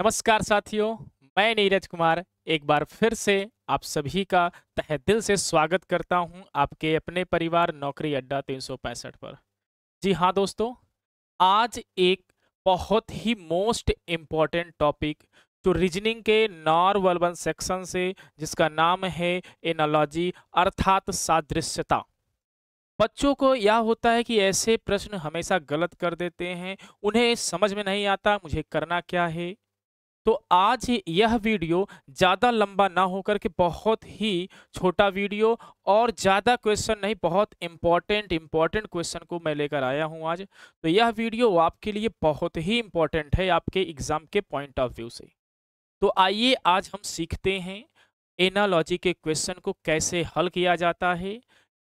नमस्कार साथियों मैं नीरज कुमार एक बार फिर से आप सभी का तहे दिल से स्वागत करता हूं आपके अपने परिवार नौकरी अड्डा तीन पर जी हाँ दोस्तों आज एक बहुत ही मोस्ट इम्पॉर्टेंट टॉपिक जो रीजनिंग के नॉन वर्बल सेक्शन से जिसका नाम है एनालॉजी अर्थात सादृश्यता बच्चों को यह होता है कि ऐसे प्रश्न हमेशा गलत कर देते हैं उन्हें समझ में नहीं आता मुझे करना क्या है तो आज यह वीडियो ज़्यादा लंबा ना होकर के बहुत ही छोटा वीडियो और ज़्यादा क्वेश्चन नहीं बहुत इम्पॉर्टेंट इम्पॉर्टेंट क्वेश्चन को मैं लेकर आया हूँ आज तो यह वीडियो आपके लिए बहुत ही इम्पॉर्टेंट है आपके एग्ज़ाम के पॉइंट ऑफ व्यू से तो आइए आज हम सीखते हैं एनालॉजी के क्वेश्चन को कैसे हल किया जाता है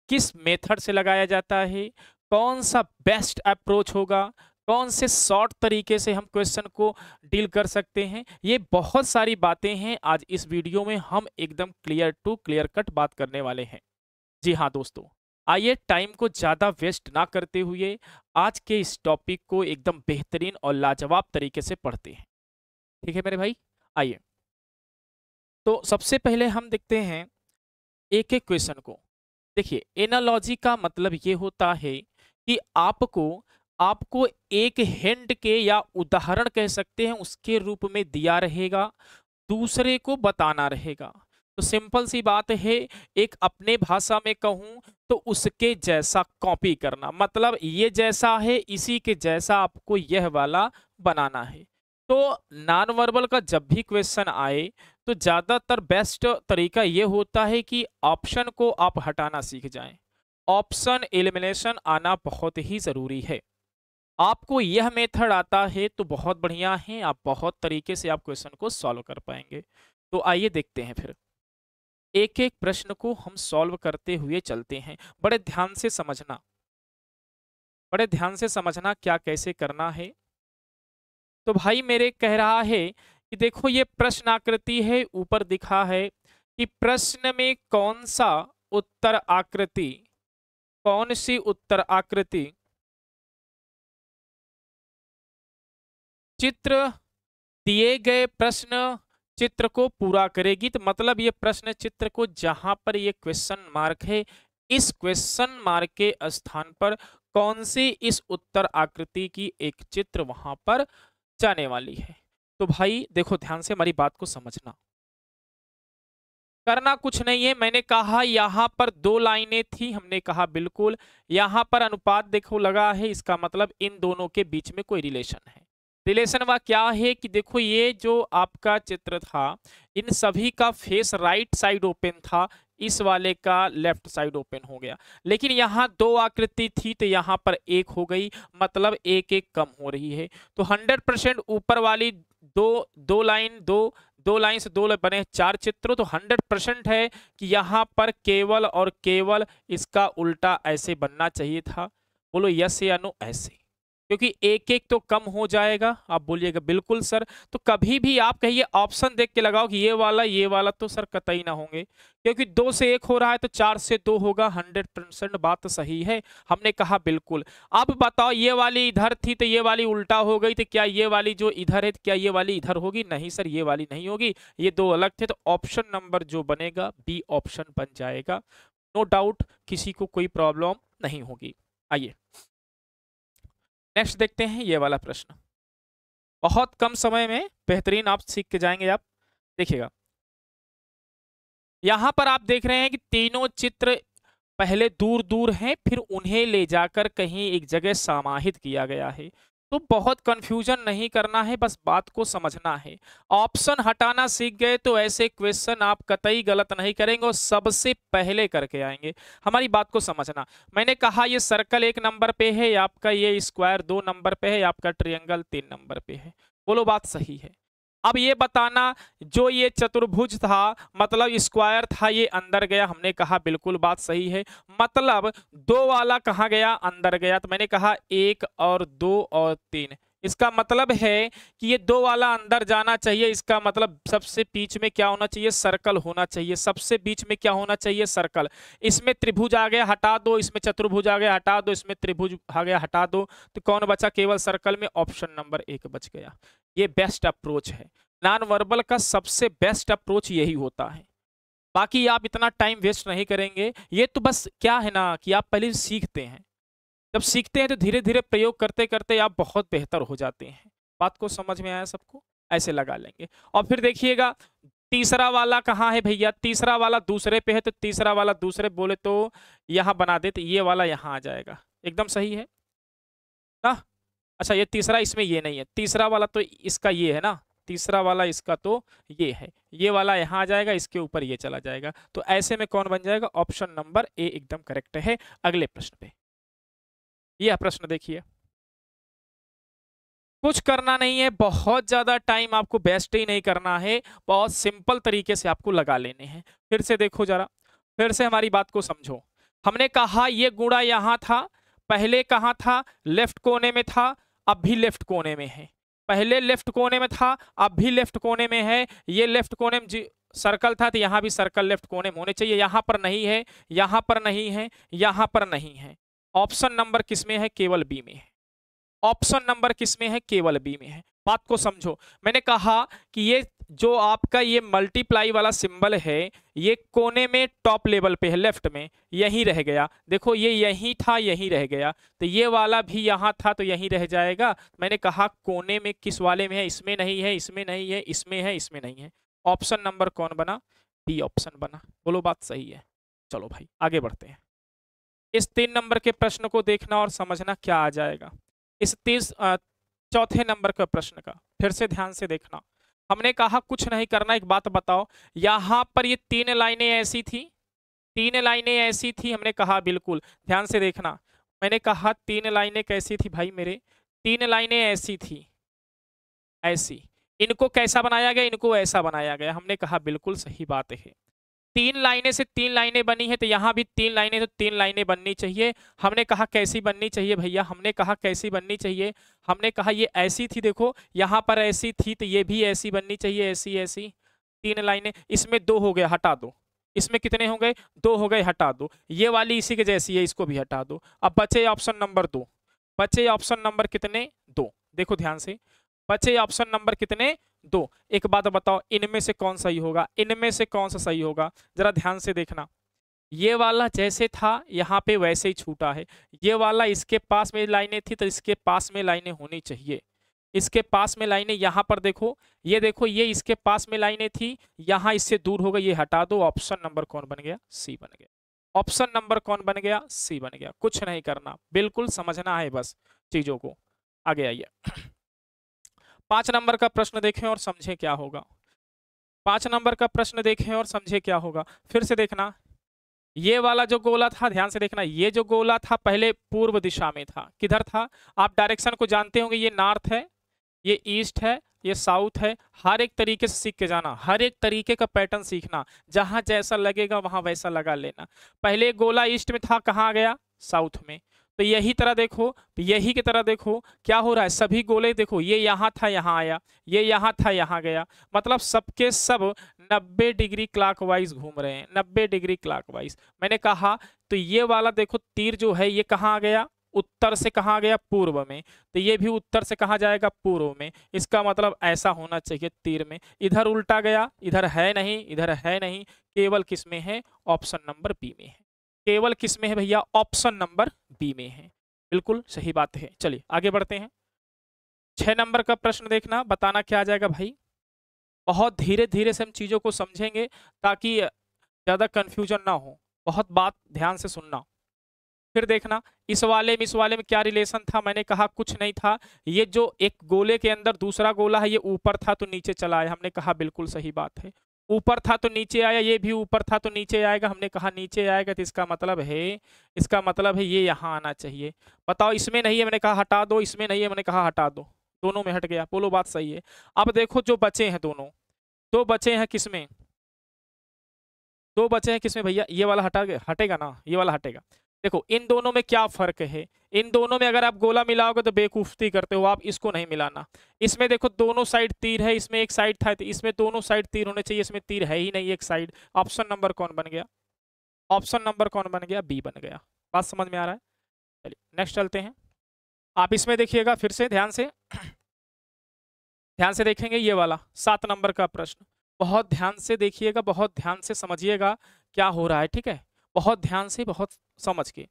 किस मेथड से लगाया जाता है कौन सा बेस्ट अप्रोच होगा कौन से शॉर्ट तरीके से हम क्वेश्चन को डील कर सकते हैं ये बहुत सारी बातें हैं आज इस वीडियो में हम एकदम क्लियर टू क्लियर कट बात करने वाले हैं जी हाँ दोस्तों आइए टाइम को ज़्यादा वेस्ट ना करते हुए आज के इस टॉपिक को एकदम बेहतरीन और लाजवाब तरीके से पढ़ते हैं ठीक है मेरे भाई आइए तो सबसे पहले हम देखते हैं एक एक क्वेश्चन को देखिए एनालॉजी का मतलब ये होता है कि आपको आपको एक हिंट के या उदाहरण कह सकते हैं उसके रूप में दिया रहेगा दूसरे को बताना रहेगा तो सिंपल सी बात है एक अपने भाषा में कहूँ तो उसके जैसा कॉपी करना मतलब ये जैसा है इसी के जैसा आपको यह वाला बनाना है तो नॉन वर्बल का जब भी क्वेश्चन आए तो ज़्यादातर बेस्ट तरीका ये होता है कि ऑप्शन को आप हटाना सीख जाएं। ऑप्शन एलिमिनेशन आना बहुत ही ज़रूरी है आपको यह मेथड आता है तो बहुत बढ़िया है आप बहुत तरीके से आप क्वेश्चन को सॉल्व कर पाएंगे तो आइए देखते हैं फिर एक एक प्रश्न को हम सॉल्व करते हुए चलते हैं बड़े ध्यान से समझना बड़े ध्यान से समझना क्या कैसे करना है तो भाई मेरे कह रहा है कि देखो ये प्रश्न आकृति है ऊपर दिखा है कि प्रश्न में कौन सा उत्तर आकृति कौन सी उत्तर आकृति चित्र दिए गए प्रश्न चित्र को पूरा करेगी तो मतलब ये प्रश्न चित्र को जहां पर ये क्वेश्चन मार्क है इस क्वेश्चन मार्क के स्थान पर कौन सी इस उत्तर आकृति की एक चित्र वहां पर जाने वाली है तो भाई देखो ध्यान से हमारी बात को समझना करना कुछ नहीं है मैंने कहा यहाँ पर दो लाइनें थी हमने कहा बिल्कुल यहाँ पर अनुपात देखो लगा है इसका मतलब इन दोनों के बीच में कोई रिलेशन है रिलेशन वा क्या है कि देखो ये जो आपका चित्र था इन सभी का फेस राइट साइड ओपन था इस वाले का लेफ्ट साइड ओपन हो गया लेकिन यहाँ दो आकृति थी तो यहाँ पर एक हो गई मतलब एक एक कम हो रही है तो 100 परसेंट ऊपर वाली दो दो लाइन दो दो लाइन से दो लाइन बने चार चित्रों तो 100 परसेंट है कि यहाँ पर केवल और केवल इसका उल्टा ऐसे बनना चाहिए था बोलो यस या नो ऐसे क्योंकि एक एक तो कम हो जाएगा आप बोलिएगा बिल्कुल सर तो कभी भी आप कहिए ऑप्शन देख के लगाओ कि ये वाला ये वाला तो सर कतई ना होंगे क्योंकि दो से एक हो रहा है तो चार से दो होगा हंड्रेड परसेंट बात सही है हमने कहा बिल्कुल अब बताओ ये वाली इधर थी तो ये वाली उल्टा हो गई तो क्या ये वाली जो इधर है तो क्या ये वाली इधर होगी नहीं सर ये वाली नहीं होगी ये दो अलग थे तो ऑप्शन नंबर जो बनेगा बी ऑप्शन बन जाएगा नो no डाउट किसी को कोई प्रॉब्लम नहीं होगी आइए नेक्स्ट देखते हैं ये वाला प्रश्न बहुत कम समय में बेहतरीन आप सीख के जाएंगे आप देखिएगा यहाँ पर आप देख रहे हैं कि तीनों चित्र पहले दूर दूर हैं फिर उन्हें ले जाकर कहीं एक जगह समाहित किया गया है तो बहुत कंफ्यूजन नहीं करना है बस बात को समझना है ऑप्शन हटाना सीख गए तो ऐसे क्वेश्चन आप कतई गलत नहीं करेंगे और सबसे पहले करके आएंगे हमारी बात को समझना मैंने कहा ये सर्कल एक नंबर पे है आपका ये स्क्वायर दो नंबर पे है आपका ट्रियंगल तीन नंबर पे है बोलो बात सही है अब ये बताना जो ये चतुर्भुज था मतलब स्क्वायर था ये अंदर गया हमने कहा बिल्कुल बात सही है मतलब दो वाला कहाँ गया अंदर गया तो मैंने कहा एक और दो और तीन इसका मतलब है कि ये दो वाला अंदर जाना चाहिए इसका मतलब सबसे बीच में क्या होना चाहिए सर्कल होना चाहिए सबसे बीच में क्या होना चाहिए सर्कल इसमें त्रिभुज आ गया हटा दो इसमें चतुर्भुज आ गया हटा दो इसमें त्रिभुज आ गया हटा दो तो कौन बचा केवल सर्कल में ऑप्शन नंबर एक बच गया ये बेस्ट अप्रोच है नॉन वर्बल का सबसे बेस्ट अप्रोच यही होता है बाकी आप इतना टाइम वेस्ट नहीं करेंगे ये तो बस क्या है ना कि आप पहले सीखते हैं जब सीखते हैं तो धीरे धीरे प्रयोग करते करते आप बहुत बेहतर हो जाते हैं बात को समझ में आया सबको ऐसे लगा लेंगे और फिर देखिएगा तीसरा वाला कहाँ है भैया तीसरा वाला दूसरे पे है तो तीसरा वाला दूसरे बोले तो यहाँ बना दे तो ये वाला यहाँ आ जाएगा एकदम सही है ना अच्छा ये तीसरा इसमें ये नहीं है तीसरा वाला तो इसका ये है ना तीसरा वाला इसका तो ये है ये वाला यहाँ आ जाएगा इसके ऊपर ये चला जाएगा तो ऐसे में कौन बन जाएगा ऑप्शन नंबर ए एकदम करेक्ट है अगले प्रश्न पे यह प्रश्न देखिए कुछ करना नहीं है बहुत ज़्यादा टाइम आपको बेस्ट ही नहीं करना है बहुत सिंपल तरीके से आपको लगा लेने हैं फिर से देखो ज़रा फिर से हमारी बात को समझो हमने कहा ये गुड़ा यहाँ था पहले कहाँ था लेफ्ट कोने में था अब भी लेफ्ट कोने में है पहले लेफ्ट कोने में था अब भी लेफ्ट कोने में है ये लेफ्ट कोने में सर्कल था तो यहाँ भी सर्कल लेफ्ट कोने में होने चाहिए यहाँ पर नहीं है यहाँ पर नहीं है यहाँ पर नहीं है ऑप्शन नंबर किस में है केवल बी में है ऑप्शन नंबर किस में है केवल बी में है बात को समझो मैंने कहा कि ये जो आपका ये मल्टीप्लाई वाला सिंबल है ये कोने में टॉप लेवल पे है लेफ्ट में यहीं रह गया देखो ये यहीं था यहीं रह गया तो ये वाला भी यहाँ था तो यहीं रह जाएगा मैंने कहा कोने में किस वाले में है इसमें नहीं है इसमें नहीं है इसमें है इसमें नहीं है ऑप्शन नंबर कौन बना डी ऑप्शन बना बोलो बात सही है चलो भाई आगे बढ़ते हैं इस तीन नंबर के प्रश्न को देखना और समझना क्या आ जाएगा इस तीस चौथे नंबर का प्रश्न का फिर से ध्यान से देखना हमने कहा कुछ नहीं करना एक बात बताओ यहाँ पर ये तीन लाइनें ऐसी थी तीन लाइनें ऐसी थी हमने कहा बिल्कुल ध्यान से देखना मैंने कहा तीन लाइनें कैसी थी भाई मेरे तीन लाइनें ऐसी थी ऐसी इनको कैसा बनाया गया इनको ऐसा बनाया गया हमने कहा बिल्कुल सही बात है तीन लाइनें से तीन लाइनें बनी है तो यहाँ भी तीन लाइनें तो तीन लाइनें बननी चाहिए हमने कहा कैसी बननी चाहिए भैया हमने कहा कैसी बननी चाहिए हमने कहा ये ऐसी थी देखो यहाँ पर ऐसी थी तो ये भी ऐसी बननी चाहिए ऐसी ऐसी तीन लाइनें इसमें दो हो गया हटा दो इसमें कितने हो गए दो हो गए हटा दो ये वाली इसी के जैसी है इसको भी हटा दो अब बचे ऑप्शन नंबर दो बचे ऑप्शन नंबर कितने दो देखो ध्यान से बचे ऑप्शन नंबर कितने दो एक बात बताओ इनमें से कौन सही होगा इनमें से कौन सा सही होगा जरा ध्यान से देखना ये वाला जैसे था यहाँ पे वैसे ही छूटा है ये वाला इसके पास में लाइनें थी तो इसके पास में लाइनें होनी चाहिए इसके पास में लाइनें यहाँ पर देखो ये देखो ये इसके पास में लाइनें थी यहाँ इससे दूर होगा ये हटा दो ऑप्शन नंबर कौन बन गया सी बन गया ऑप्शन नंबर कौन बन गया सी बन गया कुछ नहीं करना बिल्कुल समझना है बस चीज़ों को आगे आइए पाँच नंबर का प्रश्न देखें और समझें क्या होगा पांच नंबर का प्रश्न देखें और समझें क्या होगा फिर से देखना ये वाला जो गोला था ध्यान से देखना ये जो गोला था पहले पूर्व दिशा में था किधर था आप डायरेक्शन को जानते होंगे ये नॉर्थ है ये ईस्ट है ये साउथ है हर एक तरीके से सीख के जाना हर एक तरीके का पैटर्न सीखना जहां जैसा लगेगा वहां वैसा लगा लेना पहले गोला ईस्ट में था कहाँ आ गया साउथ में तो यही तरह देखो तो यही की तरह देखो क्या हो रहा है सभी गोले देखो ये यहाँ था यहाँ आया ये यहाँ था यहाँ गया मतलब सबके सब 90 डिग्री क्लॉकवाइज घूम रहे हैं 90 डिग्री क्लॉकवाइज मैंने कहा तो ये वाला देखो तीर जो है ये कहाँ आ गया उत्तर से कहा गया पूर्व में तो ये भी उत्तर से कहा जाएगा पूर्व में इसका मतलब ऐसा होना चाहिए तीर में इधर उल्टा गया इधर है नहीं इधर है नहीं केवल किस में है ऑप्शन नंबर बी में है केवल किस में है भैया ऑप्शन नंबर बी में है बिल्कुल सही बात है चलिए आगे बढ़ते हैं छः नंबर का प्रश्न देखना बताना क्या आ जाएगा भाई बहुत धीरे धीरे से हम चीज़ों को समझेंगे ताकि ज़्यादा कन्फ्यूजन ना हो बहुत बात ध्यान से सुनना फिर देखना इस वाले में इस वाले में क्या रिलेशन था मैंने कहा कुछ नहीं था ये जो एक गोले के अंदर दूसरा गोला है ये ऊपर था तो नीचे चला है हमने कहा बिल्कुल सही बात है ऊपर था तो नीचे आया ये भी ऊपर था तो नीचे आएगा हमने कहा नीचे आएगा तो इसका मतलब है इसका मतलब है ये यहाँ आना चाहिए बताओ इसमें नहीं है मैंने कहा हटा दो इसमें नहीं है मैंने कहा हटा दो दोनों में हट गया बोलो बात सही है अब देखो जो बचे हैं दोनों दो बचे हैं किसमें दो बचे हैं किसमें भैया ये वाला हटा गया हटेगा ना ये वाला हटेगा देखो इन दोनों में क्या फ़र्क है इन दोनों में अगर आप गोला मिलाओगे तो बेकूफ़ती करते हो आप इसको नहीं मिलाना इसमें देखो दोनों साइड तीर है इसमें एक साइड था तो इसमें दोनों साइड तीर होने चाहिए इसमें तीर है ही नहीं एक साइड ऑप्शन नंबर कौन बन गया ऑप्शन नंबर कौन बन गया बी बन गया बात समझ में आ रहा है चलिए नेक्स्ट चलते हैं आप इसमें देखिएगा फिर से ध्यान से ध्यान से देखेंगे ये वाला सात नंबर का प्रश्न बहुत ध्यान से देखिएगा बहुत ध्यान से समझिएगा क्या हो रहा है ठीक है बहुत ध्यान से बहुत समझ के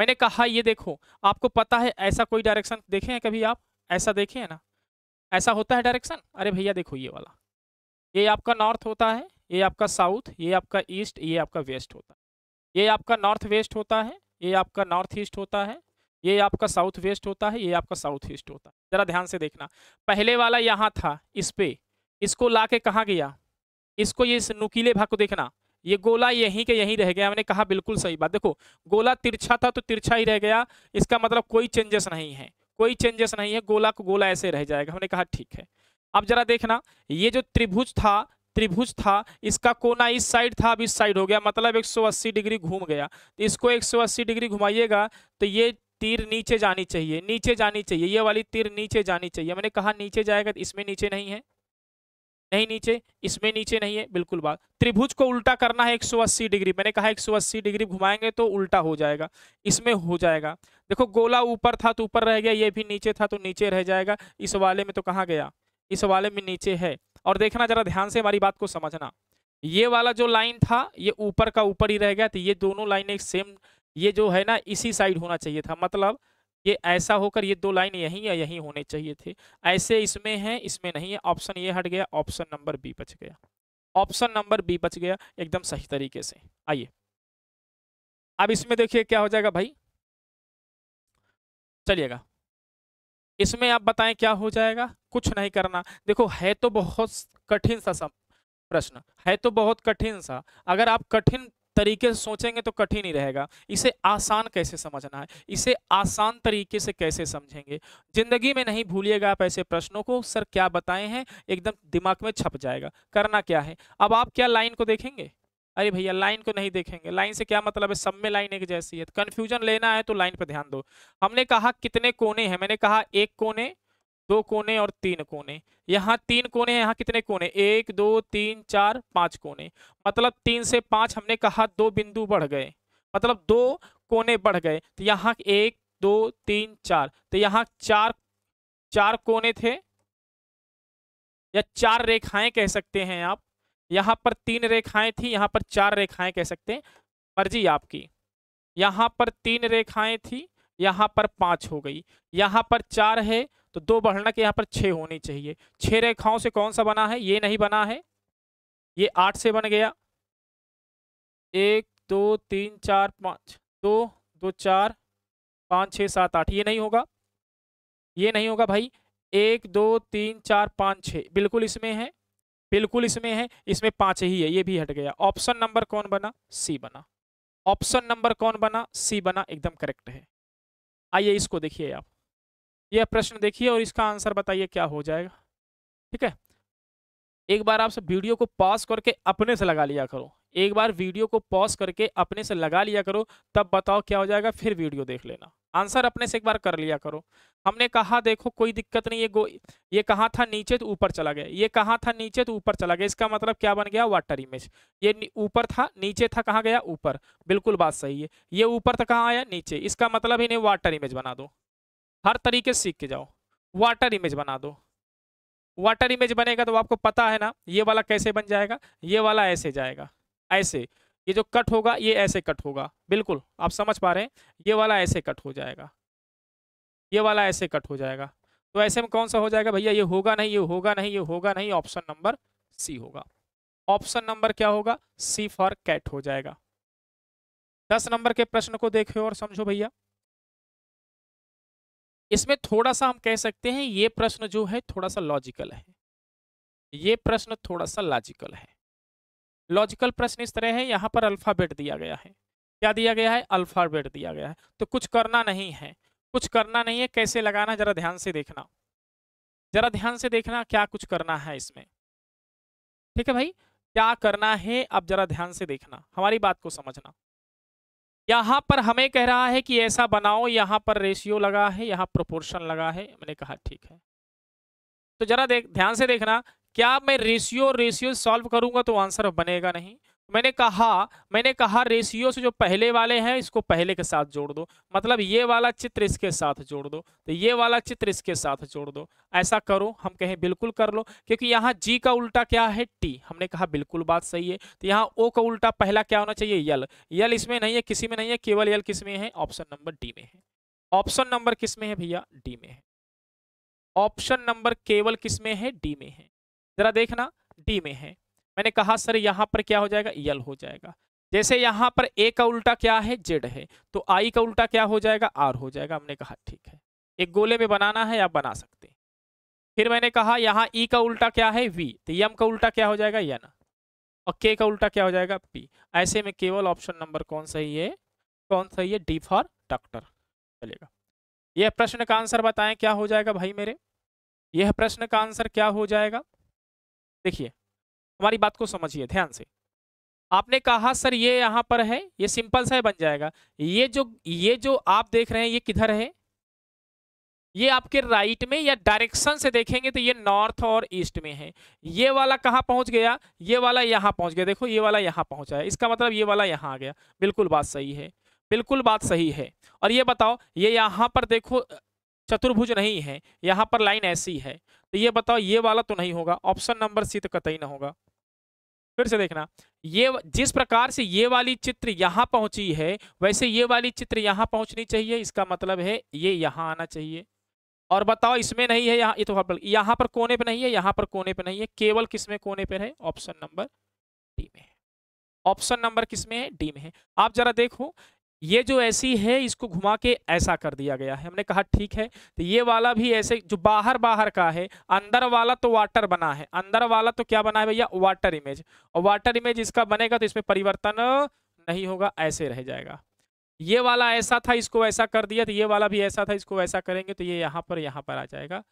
मैंने कहा ये देखो आपको पता है ऐसा कोई डायरेक्शन देखे हैं कभी आप ऐसा देखे हैं ना ऐसा होता है डायरेक्शन अरे भैया देखो ये वाला ये आपका नॉर्थ होता है ये आपका साउथ ये आपका ईस्ट ये आपका वेस्ट होता है ये आपका नॉर्थ वेस्ट होता है ये आपका नॉर्थ ईस्ट होता है ये आपका साउथ वेस्ट होता है ये आपका साउथ ईस्ट होता है ज़रा ध्यान से देखना पहले वाला यहाँ था इस पे इसको ला के कहाँ गया इसको ये इस नुकीले भाग को देखना ये गोला यहीं के यहीं रह गया मैंने कहा बिल्कुल सही बात देखो गोला तिरछा था तो तिरछा ही रह गया इसका मतलब कोई चेंजेस नहीं है कोई चेंजेस नहीं है गोला को गोला ऐसे रह जाएगा हमने कहा ठीक है अब जरा देखना ये जो त्रिभुज था त्रिभुज था इसका कोना इस साइड था अब इस साइड हो गया मतलब 180 डिग्री घूम गया तो इसको 180 डिग्री घुमाइएगा तो ये तीर नीचे जानी चाहिए नीचे जानी चाहिए ये वाली तीर नीचे जानी चाहिए मैंने कहा नीचे जाएगा तो इसमें नीचे नहीं है नहीं नीचे इसमें नीचे नहीं है बिल्कुल बात त्रिभुज को उल्टा करना है 180 डिग्री मैंने कहा 180 डिग्री घुमाएंगे तो उल्टा हो जाएगा इसमें हो जाएगा देखो गोला ऊपर था तो ऊपर रह गया ये भी नीचे था तो नीचे रह जाएगा इस वाले में तो कहाँ गया इस वाले में नीचे है और देखना जरा ध्यान से हमारी बात को समझना ये वाला जो लाइन था ये ऊपर का ऊपर ही रह गया तो ये दोनों लाइन एक सेम ये जो है ना इसी साइड होना चाहिए था मतलब ये ऐसा होकर ये दो लाइन यहीं या यहीं होने चाहिए थे ऐसे इसमें है इसमें नहीं है ऑप्शन ये हट गया ऑप्शन नंबर बी बच गया ऑप्शन नंबर बी बच गया एकदम सही तरीके से आइए अब इसमें देखिए क्या हो जाएगा भाई चलिएगा इसमें आप बताएं क्या हो जाएगा कुछ नहीं करना देखो है तो बहुत कठिन सा प्रश्न है तो बहुत कठिन सा अगर आप कठिन तरीके से सोचेंगे तो कठिन ही रहेगा इसे आसान कैसे समझना है इसे आसान तरीके से कैसे समझेंगे जिंदगी में नहीं भूलिएगा आप ऐसे प्रश्नों को सर क्या बताए हैं एकदम दिमाग में छप जाएगा करना क्या है अब आप क्या लाइन को देखेंगे अरे भैया लाइन को नहीं देखेंगे लाइन से क्या मतलब है सब में लाइन एक जैसी है कन्फ्यूजन लेना है तो लाइन पर ध्यान दो हमने कहा कितने कोने हैं मैंने कहा एक कोने दो कोने और तीन कोने यहाँ तीन कोने हैं यहाँ कितने कोने एक दो तीन चार पाँच कोने मतलब तीन से पाँच हमने कहा दो बिंदु बढ़ गए मतलब दो कोने बढ़ गए तो यहाँ एक दो तीन चार तो यहाँ चार चार कोने थे या चार रेखाएं कह सकते हैं आप यहाँ पर तीन रेखाएं थी यहाँ पर चार रेखाएं कह सकते हैं मर्जी आपकी यहाँ पर तीन रेखाएं थी यहाँ पर पाँच हो गई यहाँ पर चार है तो दो बढ़ना के यहाँ पर छः होनी चाहिए छः रेखाओं से कौन सा बना है ये नहीं बना है ये आठ से बन गया एक दो तीन चार पाँच दो दो चार पाँच छः सात आठ ये नहीं होगा ये नहीं होगा भाई एक दो तीन चार पाँच छः बिल्कुल इसमें है बिल्कुल इसमें है इसमें पाँच ही है ये भी हट गया ऑप्शन नंबर कौन बना सी बना ऑप्शन नंबर कौन बना सी बना एकदम करेक्ट है आइए इसको देखिए आप यह प्रश्न देखिए और इसका आंसर बताइए क्या हो जाएगा ठीक है एक बार आप सब वीडियो को पॉज करके अपने से लगा लिया करो एक बार वीडियो को पॉज करके अपने से लगा लिया करो तब बताओ क्या हो जाएगा फिर वीडियो देख लेना आंसर अपने से एक बार कर लिया करो हमने कहा देखो कोई दिक्कत नहीं ये गो ये कहाँ था नीचे तो ऊपर चला गया ये कहाँ था नीचे तो ऊपर चला गया इसका मतलब क्या बन गया वाटर इमेज ये ऊपर था नीचे था कहाँ गया ऊपर बिल्कुल बात सही है ये ऊपर था कहाँ आया नीचे इसका मतलब इन्हें वाटर इमेज बना दो हर तरीके से सीख के जाओ वाटर इमेज बना दो वाटर इमेज बनेगा तो आपको पता है ना ये वाला कैसे बन जाएगा ये वाला ऐसे जाएगा ऐसे ये जो कट होगा ये ऐसे कट होगा बिल्कुल आप समझ पा रहे हैं ये वाला ऐसे कट हो जाएगा ये वाला ऐसे कट हो जाएगा तो ऐसे में कौन सा हो जाएगा भैया ये होगा नहीं ये होगा नहीं ये होगा नहीं ऑप्शन नंबर सी होगा ऑप्शन नंबर क्या होगा सी फॉर कैट हो जाएगा दस नंबर के प्रश्न को देखो और समझो भैया इसमें थोड़ा सा हम कह सकते हैं ये प्रश्न जो है थोड़ा सा लॉजिकल है ये प्रश्न थोड़ा सा लॉजिकल है लॉजिकल प्रश्न इस तरह है यहाँ पर अल्फाबेट दिया गया है क्या दिया गया है अल्फाबेट दिया गया है तो कुछ करना नहीं है कुछ करना नहीं है कैसे लगाना जरा ध्यान से देखना जरा ध्यान से देखना क्या कुछ करना है इसमें ठीक है भाई क्या करना है अब जरा ध्यान से देखना हमारी बात को समझना यहाँ पर हमें कह रहा है कि ऐसा बनाओ यहाँ पर रेशियो लगा है यहाँ प्रोपोर्शन लगा है मैंने कहा ठीक है तो जरा देख ध्यान से देखना क्या मैं रेशियो रेशियो सॉल्व करूंगा तो आंसर बनेगा नहीं मैंने कहा मैंने कहा रेशियो से जो पहले वाले हैं इसको पहले के साथ जोड़ दो मतलब ये वाला चित्र इसके साथ जोड़ दो तो ये वाला चित्र इसके साथ जोड़ दो ऐसा करो हम कहें बिल्कुल कर लो क्योंकि यहाँ जी का उल्टा क्या है टी हमने कहा बिल्कुल बात सही है तो यहाँ ओ का उल्टा पहला क्या होना चाहिए यल यल इसमें नहीं है किसी में नहीं है केवल यल किस में है ऑप्शन नंबर डी में है ऑप्शन नंबर किस में है भैया डी में है ऑप्शन नंबर केवल किस में है डी में है जरा देखना डी में है मैंने कहा सर यहाँ पर क्या हो जाएगा यल हो जाएगा जैसे यहाँ पर ए का उल्टा क्या है जेड है तो आई का उल्टा क्या हो जाएगा आर हो जाएगा हमने कहा ठीक है एक गोले में बनाना है आप बना सकते हैं फिर मैंने कहा यहाँ ई का उल्टा क्या है वी तो यम का उल्टा क्या हो जाएगा यन और के का उल्टा क्या हो जाएगा पी ऐसे में केवल ऑप्शन नंबर कौन सही है कौन सही है डी फॉर डॉक्टर चलेगा यह प्रश्न का आंसर बताएं क्या हो जाएगा भाई मेरे यह प्रश्न का आंसर क्या हो जाएगा देखिए हमारी बात को समझिए ध्यान से आपने कहा सर ये यहाँ पर है ये सिंपल सा बन जाएगा ये जो ये जो आप देख रहे हैं ये किधर है ये आपके राइट में या डायरेक्शन से देखेंगे तो ये नॉर्थ और ईस्ट में है ये वाला कहाँ पहुंच गया ये वाला यहाँ पहुंच गया देखो ये वाला यहाँ पहुंचा है इसका मतलब ये वाला यहाँ आ गया बिल्कुल बात सही है बिल्कुल बात सही है और ये बताओ ये यहाँ पर देखो चतुर्भुज नहीं है यहाँ पर लाइन ऐसी है तो ये बताओ ये वाला तो नहीं होगा ऑप्शन नंबर सी तो कतई ना होगा फिर से देखना ये जिस प्रकार से ये वाली चित्र यहाँ पहुंची है वैसे ये वाली चित्र यहाँ पहुंचनी चाहिए इसका मतलब है ये यहाँ आना चाहिए और बताओ इसमें नहीं है यहाँ ये तो यहाँ पर कोने पर नहीं है यहाँ पर कोने पर नहीं है केवल किसमें कोने पर है ऑप्शन नंबर डी में है ऑप्शन नंबर किसमें है डी में है आप जरा देखो ये जो ऐसी है इसको घुमा के ऐसा कर दिया गया है हमने कहा ठीक है तो ये वाला भी ऐसे जो बाहर बाहर का है अंदर वाला तो वाटर बना है अंदर वाला तो क्या बना है भैया वाटर इमेज और वाटर इमेज इसका बनेगा तो इसमें परिवर्तन नहीं होगा ऐसे रह जाएगा ये वाला ऐसा था इसको ऐसा कर दिया तो ये वाला भी ऐसा था इसको ऐसा करेंगे तो ये यहाँ पर यहाँ पर आ जाएगा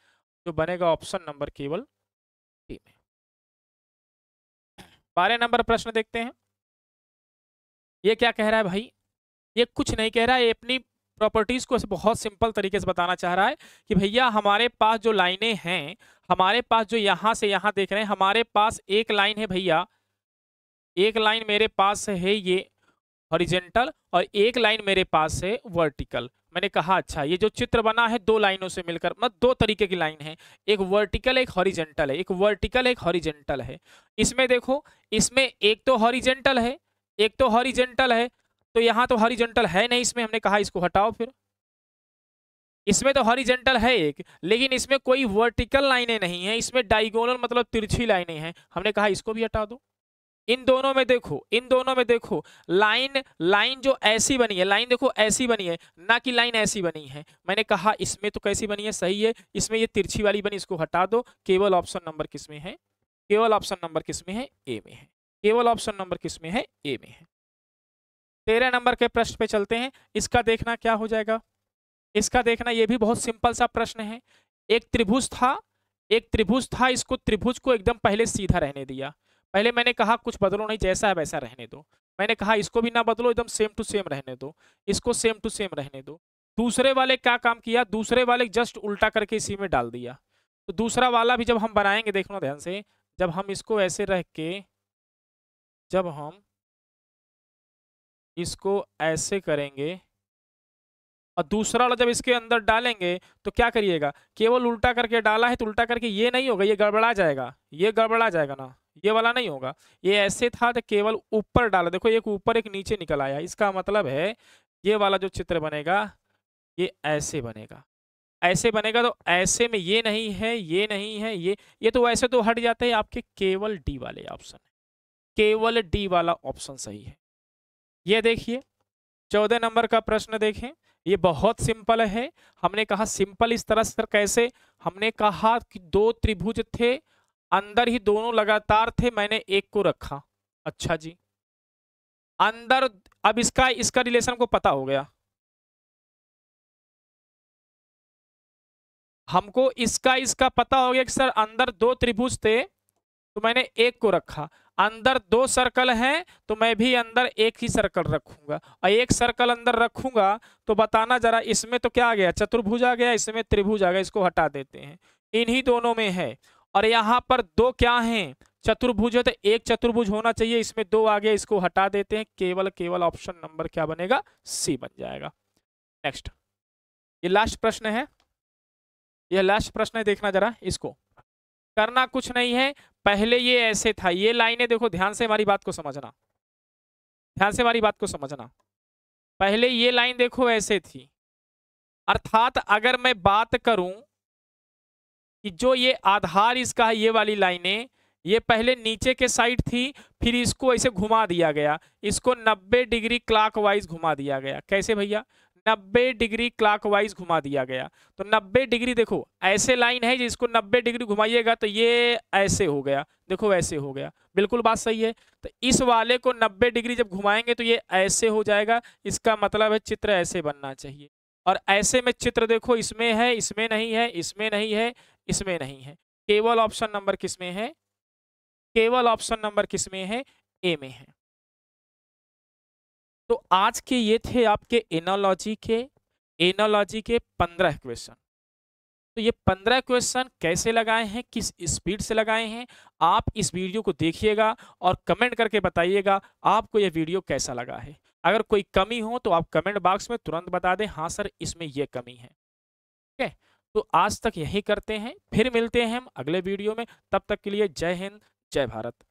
जो बनेगा ऑप्शन नंबर केवल टी में बारह नंबर प्रश्न देखते हैं ये क्या कह रहा है भाई ये कुछ नहीं कह रहा है ये अपनी प्रॉपर्टीज़ को बहुत सिंपल तरीके से बताना चाह रहा है कि भैया हमारे पास जो लाइनें हैं हमारे पास जो यहाँ से यहाँ देख रहे हैं हमारे पास एक लाइन है भैया एक लाइन मेरे पास है ये हॉरिजेंटल और एक लाइन मेरे पास है वर्टिकल मैंने कहा अच्छा ये जो चित्र बना है दो लाइनों से मिलकर मतलब दो तरीके की लाइन है एक वर्टिकल एक हॉरिजेंटल है एक वर्टिकल एक हॉरिजेंटल है इसमें देखो इसमें एक तो हॉरिजेंटल है एक तो हॉरिजेंटल है तो यहाँ तो हॉरिजेंटल है नहीं इसमें हमने कहा इसको हटाओ फिर इसमें तो हॉरिजेंटल है एक लेकिन इसमें कोई वर्टिकल लाइनें नहीं है इसमें डाइगोनल मतलब तिरछी लाइनें हैं हमने कहा इसको भी हटा दो इन दोनों में देखो इन दोनों में देखो लाइन लाइन जो ऐसी बनी है लाइन देखो ऐसी बनी है ना कि लाइन ऐसी बनी है मैंने कहा इसमें तो कैसी बनी है सही है इसमें ये तिरछी वाली बनी इसको हटा दो केवल ऑप्शन नंबर किस में है केवल ऑप्शन नंबर किस में है ए में है केवल ऑप्शन नंबर किस में है ए में है तेरह नंबर के प्रश्न पे चलते हैं इसका देखना क्या हो जाएगा इसका देखना ये भी बहुत सिंपल सा प्रश्न है एक त्रिभुज था एक त्रिभुज था इसको त्रिभुज को एकदम पहले सीधा रहने दिया पहले मैंने कहा कुछ बदलो नहीं जैसा है वैसा रहने दो मैंने कहा इसको भी ना बदलो एकदम सेम टू सेम रहने दो इसको सेम टू सेम रहने दो दूसरे वाले क्या काम किया दूसरे वाले जस्ट उल्टा करके इसी में डाल दिया तो दूसरा वाला भी जब हम बनाएंगे देखना ध्यान से जब हम इसको ऐसे रह के जब हम इसको ऐसे करेंगे और दूसरा वाला जब इसके अंदर डालेंगे तो क्या करिएगा केवल उल्टा करके डाला है तो उल्टा करके ये नहीं होगा ये गड़बड़ा जाएगा ये गड़बड़ा जाएगा ना ये वाला नहीं होगा ये ऐसे था तो केवल ऊपर डाला देखो एक ऊपर एक नीचे निकल आया इसका मतलब है ये वाला जो चित्र बनेगा ये ऐसे बनेगा ऐसे बनेगा तो ऐसे में ये नहीं है ये नहीं है ये ये तो वैसे तो हट जाते हैं आपके केवल डी वाले ऑप्शन केवल डी वाला ऑप्शन सही है ये देखिए चौदह नंबर का प्रश्न देखें ये बहुत सिंपल है हमने कहा सिंपल इस तरह से कैसे हमने कहा कि दो त्रिभुज थे अंदर ही दोनों लगातार थे मैंने एक को रखा अच्छा जी अंदर अब इसका इसका रिलेशन को पता हो गया हमको इसका इसका पता हो गया कि सर अंदर दो त्रिभुज थे तो मैंने एक को रखा अंदर दो सर्कल हैं तो मैं भी अंदर एक ही सर्कल रखूंगा और एक सर्कल अंदर रखूंगा तो बताना जरा इसमें तो क्या आ गया चतुर्भुज आ गया इसमें त्रिभुज आ गया इसको हटा देते हैं इन्हीं दोनों में है और यहाँ पर दो क्या हैं चतुर्भुज है तो एक चतुर्भुज होना चाहिए इसमें दो आ गया इसको हटा देते हैं केवल केवल ऑप्शन नंबर क्या बनेगा सी बन जाएगा नेक्स्ट ये लास्ट प्रश्न है यह लास्ट प्रश्न है देखना जरा इसको करना कुछ नहीं है पहले ये ऐसे था ये लाइनें देखो ध्यान से हमारी बात को समझना ध्यान से हमारी बात को समझना पहले ये लाइन देखो ऐसे थी अर्थात अगर मैं बात करूं कि जो ये आधार इसका है ये वाली लाइनें ये पहले नीचे के साइड थी फिर इसको ऐसे घुमा दिया गया इसको 90 डिग्री क्लॉकवाइज घुमा दिया गया कैसे भैया 90 डिग्री क्लॉकवाइज घुमा दिया गया तो 90 डिग्री देखो ऐसे लाइन है जिसको 90 डिग्री घुमाइएगा तो ये ऐसे हो गया देखो ऐसे हो गया बिल्कुल बात सही है तो इस वाले को 90 डिग्री जब घुमाएंगे तो ये ऐसे हो जाएगा इसका मतलब है चित्र ऐसे बनना चाहिए और ऐसे में चित्र देखो इसमें है इसमें नहीं है इसमें नहीं है इसमें नहीं है केवल ऑप्शन नंबर किस में है केवल ऑप्शन नंबर किस में है ए में है तो आज के ये थे आपके एनोलॉजी के एनोलॉजी के पंद्रह क्वेश्चन तो ये पंद्रह क्वेश्चन कैसे लगाए हैं किस स्पीड से लगाए हैं आप इस वीडियो को देखिएगा और कमेंट करके बताइएगा आपको यह वीडियो कैसा लगा है अगर कोई कमी हो तो आप कमेंट बॉक्स में तुरंत बता दें हाँ सर इसमें यह कमी है ठीक है तो आज तक यही करते हैं फिर मिलते हैं हम अगले वीडियो में तब तक के लिए जय हिंद जय भारत